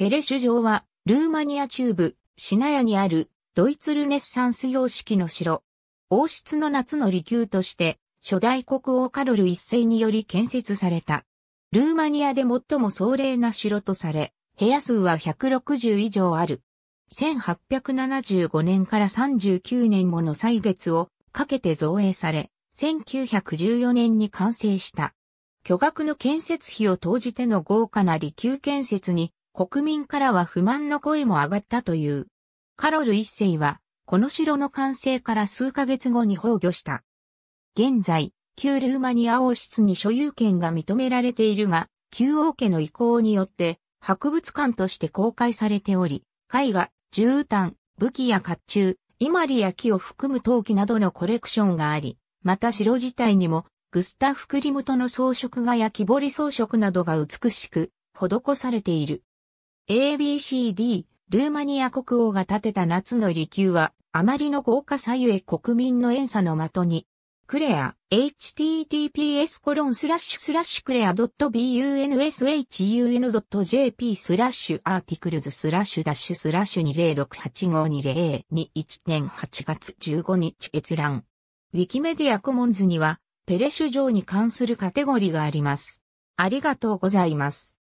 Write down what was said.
ペレシュ城は、ルーマニア中部、シナヤにある、ドイツルネッサンス様式の城。王室の夏の離宮として、初代国王カロル一世により建設された。ルーマニアで最も壮麗な城とされ、部屋数は160以上ある。1875年から39年もの歳月をかけて造営され、1914年に完成した。巨額の建設費を投じての豪華な離宮建設に国民からは不満の声も上がったという。カロル一世は、この城の完成から数ヶ月後に崩御した。現在、旧ルーマニア王室に所有権が認められているが、旧王家の意向によって、博物館として公開されており、絵画、絨毯、武器や甲冑、イマリや木を含む陶器などのコレクションがあり、また城自体にも、グスタフ・クリムトの装飾画や木彫り装飾などが美しく、施されている。ABCD、ルーマニア国王が建てた夏の離宮は、あまりの豪華さゆえ国民の遠さの的に、クレア、https コロンスラッシュスラッシュクレア .bunshun.jp スラッシュアーティクルズスラッシュダッシュスラッシュ20685202 1年8月15日閲覧。ウィキメディアコモンズには、ペレシュ城に関するカテゴリーがあります。ありがとうございます。